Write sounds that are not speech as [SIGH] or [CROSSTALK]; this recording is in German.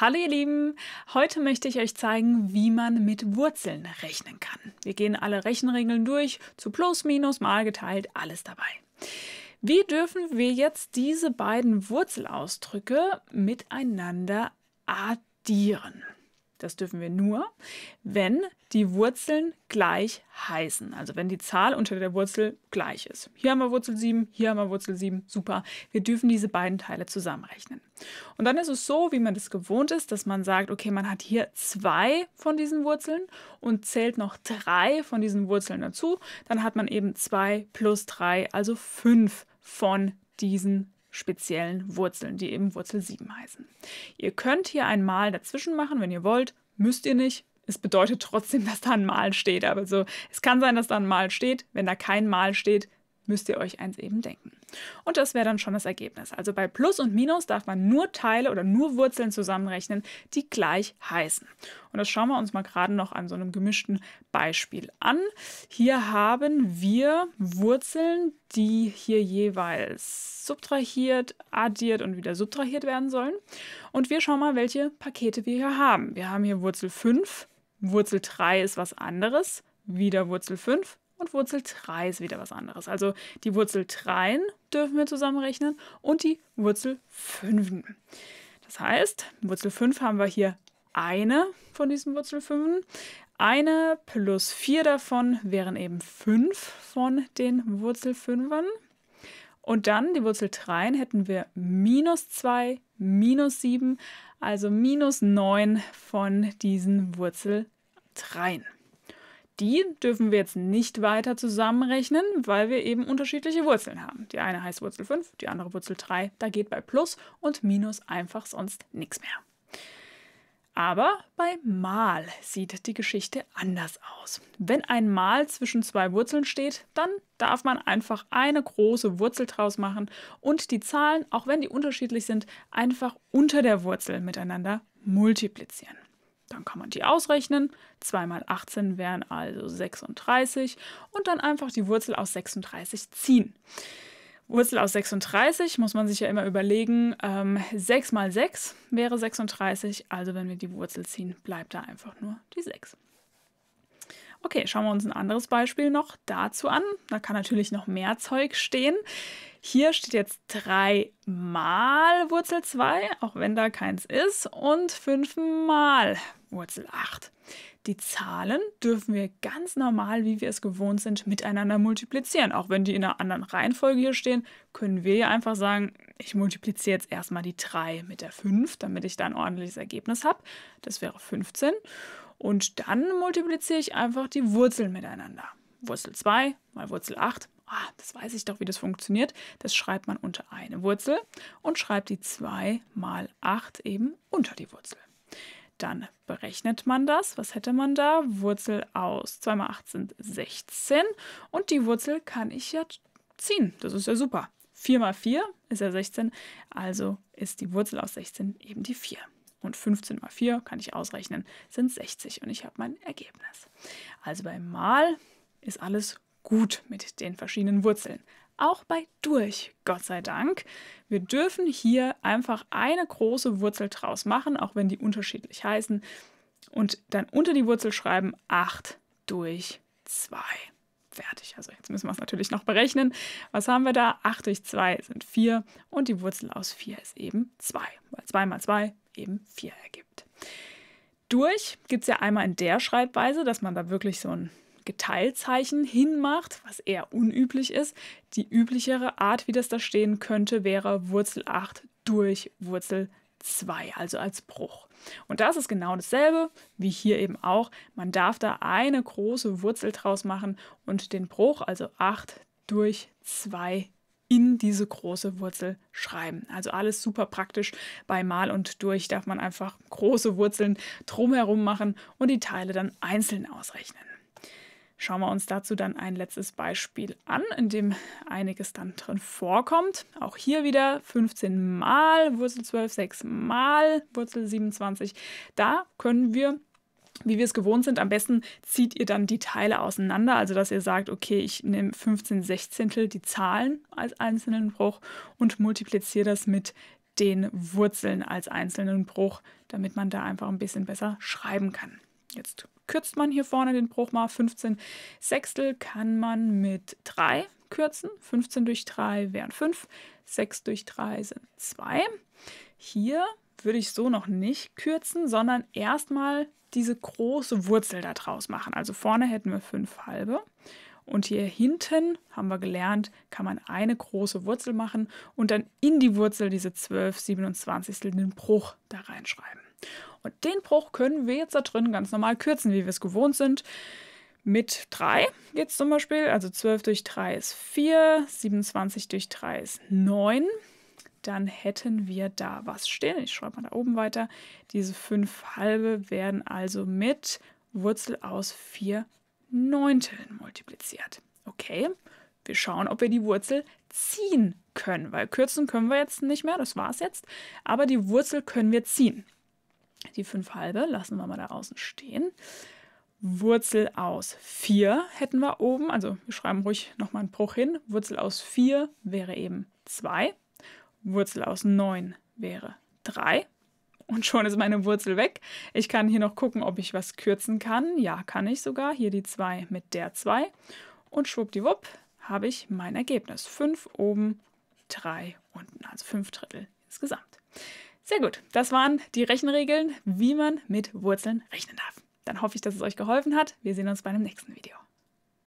Hallo ihr Lieben, heute möchte ich euch zeigen, wie man mit Wurzeln rechnen kann. Wir gehen alle Rechenregeln durch, zu plus, minus, mal geteilt, alles dabei. Wie dürfen wir jetzt diese beiden Wurzelausdrücke miteinander addieren? Das dürfen wir nur, wenn die Wurzeln gleich heißen. Also wenn die Zahl unter der Wurzel gleich ist. Hier haben wir Wurzel 7, hier haben wir Wurzel 7, super. Wir dürfen diese beiden Teile zusammenrechnen. Und dann ist es so, wie man das gewohnt ist, dass man sagt, okay, man hat hier zwei von diesen Wurzeln und zählt noch drei von diesen Wurzeln dazu. Dann hat man eben 2 plus 3, also 5 von diesen speziellen Wurzeln, die eben Wurzel 7 heißen. Ihr könnt hier einmal dazwischen machen, wenn ihr wollt, müsst ihr nicht. Es bedeutet trotzdem, [LAUGHS] dass da ein Mal steht. Aber so, es kann sein, dass da ein Mal steht. Wenn da kein Mal steht, müsst ihr euch eins eben denken. Und das wäre dann schon das Ergebnis. Also bei Plus und Minus darf man nur Teile oder nur Wurzeln zusammenrechnen, die gleich heißen. Und das schauen wir uns mal gerade noch an so einem gemischten Beispiel an. Hier haben wir Wurzeln, die hier jeweils subtrahiert, addiert und wieder subtrahiert werden sollen. Und wir schauen mal, welche Pakete wir hier haben. Wir haben hier Wurzel 5, Wurzel 3 ist was anderes, wieder Wurzel 5, und Wurzel 3 ist wieder was anderes. Also die Wurzel 3 dürfen wir zusammenrechnen und die Wurzel 5. Das heißt, Wurzel 5 haben wir hier eine von diesen Wurzel 5. Eine plus 4 davon wären eben 5 von den Wurzel 5ern. Und dann die Wurzel 3 hätten wir minus 2, minus 7, also minus 9 von diesen Wurzel 3 die dürfen wir jetzt nicht weiter zusammenrechnen, weil wir eben unterschiedliche Wurzeln haben. Die eine heißt Wurzel 5, die andere Wurzel 3. Da geht bei Plus und Minus einfach sonst nichts mehr. Aber bei Mal sieht die Geschichte anders aus. Wenn ein Mal zwischen zwei Wurzeln steht, dann darf man einfach eine große Wurzel draus machen und die Zahlen, auch wenn die unterschiedlich sind, einfach unter der Wurzel miteinander multiplizieren. Dann kann man die ausrechnen. 2 mal 18 wären also 36 und dann einfach die Wurzel aus 36 ziehen. Wurzel aus 36 muss man sich ja immer überlegen. Ähm, 6 mal 6 wäre 36, also wenn wir die Wurzel ziehen, bleibt da einfach nur die 6. Okay, schauen wir uns ein anderes Beispiel noch dazu an. Da kann natürlich noch mehr Zeug stehen. Hier steht jetzt 3 mal Wurzel 2, auch wenn da keins ist, und 5 mal Wurzel 8. Die Zahlen dürfen wir ganz normal, wie wir es gewohnt sind, miteinander multiplizieren. Auch wenn die in einer anderen Reihenfolge hier stehen, können wir ja einfach sagen, ich multipliziere jetzt erstmal die 3 mit der 5, damit ich da ein ordentliches Ergebnis habe. Das wäre 15. Und dann multipliziere ich einfach die Wurzeln miteinander. Wurzel 2 mal Wurzel 8. Ah, das weiß ich doch, wie das funktioniert. Das schreibt man unter eine Wurzel und schreibt die 2 mal 8 eben unter die Wurzel. Dann berechnet man das. Was hätte man da? Wurzel aus 2 mal 8 sind 16 und die Wurzel kann ich ja ziehen. Das ist ja super. 4 mal 4 ist ja 16, also ist die Wurzel aus 16 eben die 4. Und 15 mal 4 kann ich ausrechnen, sind 60 und ich habe mein Ergebnis. Also beim Mal ist alles gut mit den verschiedenen Wurzeln. Auch bei durch, Gott sei Dank. Wir dürfen hier einfach eine große Wurzel draus machen, auch wenn die unterschiedlich heißen. Und dann unter die Wurzel schreiben 8 durch 2 fertig. Also jetzt müssen wir es natürlich noch berechnen. Was haben wir da? 8 durch 2 sind 4 und die Wurzel aus 4 ist eben 2, weil 2 mal 2 eben 4 ergibt. Durch gibt es ja einmal in der Schreibweise, dass man da wirklich so ein Geteilzeichen hinmacht, was eher unüblich ist. Die üblichere Art, wie das da stehen könnte, wäre Wurzel 8 durch Wurzel 2. 2, also als Bruch. Und das ist genau dasselbe wie hier eben auch. Man darf da eine große Wurzel draus machen und den Bruch, also 8 durch 2 in diese große Wurzel schreiben. Also alles super praktisch. Bei Mal und Durch darf man einfach große Wurzeln drumherum machen und die Teile dann einzeln ausrechnen. Schauen wir uns dazu dann ein letztes Beispiel an, in dem einiges dann drin vorkommt. Auch hier wieder 15 mal Wurzel 12, 6 mal Wurzel 27. Da können wir wie wir es gewohnt sind, am besten zieht ihr dann die Teile auseinander, also dass ihr sagt, okay, ich nehme 15 Sechzehntel die Zahlen als einzelnen Bruch und multipliziere das mit den Wurzeln als einzelnen Bruch, damit man da einfach ein bisschen besser schreiben kann. Jetzt kürzt man hier vorne den Bruch mal 15 Sechstel, kann man mit 3 kürzen. 15 durch 3 wären 5, 6 durch 3 sind 2. Hier würde ich so noch nicht kürzen, sondern erstmal diese große Wurzel da draus machen. Also vorne hätten wir 5 halbe. Und hier hinten, haben wir gelernt, kann man eine große Wurzel machen und dann in die Wurzel diese 12, 27 den Bruch da reinschreiben. Und den Bruch können wir jetzt da drin ganz normal kürzen, wie wir es gewohnt sind. Mit 3 geht es zum Beispiel, also 12 durch 3 ist 4, 27 durch 3 ist 9. Dann hätten wir da was stehen. Ich schreibe mal da oben weiter. Diese 5 halbe werden also mit Wurzel aus 4 Neunteln multipliziert. Okay, wir schauen, ob wir die Wurzel ziehen können, weil kürzen können wir jetzt nicht mehr, das war es jetzt. Aber die Wurzel können wir ziehen. Die 5 halbe lassen wir mal da außen stehen. Wurzel aus 4 hätten wir oben, also wir schreiben ruhig nochmal einen Bruch hin. Wurzel aus 4 wäre eben 2. Wurzel aus 9 wäre 3. Und schon ist meine Wurzel weg. Ich kann hier noch gucken, ob ich was kürzen kann. Ja, kann ich sogar. Hier die 2 mit der 2. Und schwuppdiwupp habe ich mein Ergebnis. 5 oben, 3 unten, also 5 Drittel insgesamt. Sehr gut, das waren die Rechenregeln, wie man mit Wurzeln rechnen darf. Dann hoffe ich, dass es euch geholfen hat. Wir sehen uns bei einem nächsten Video.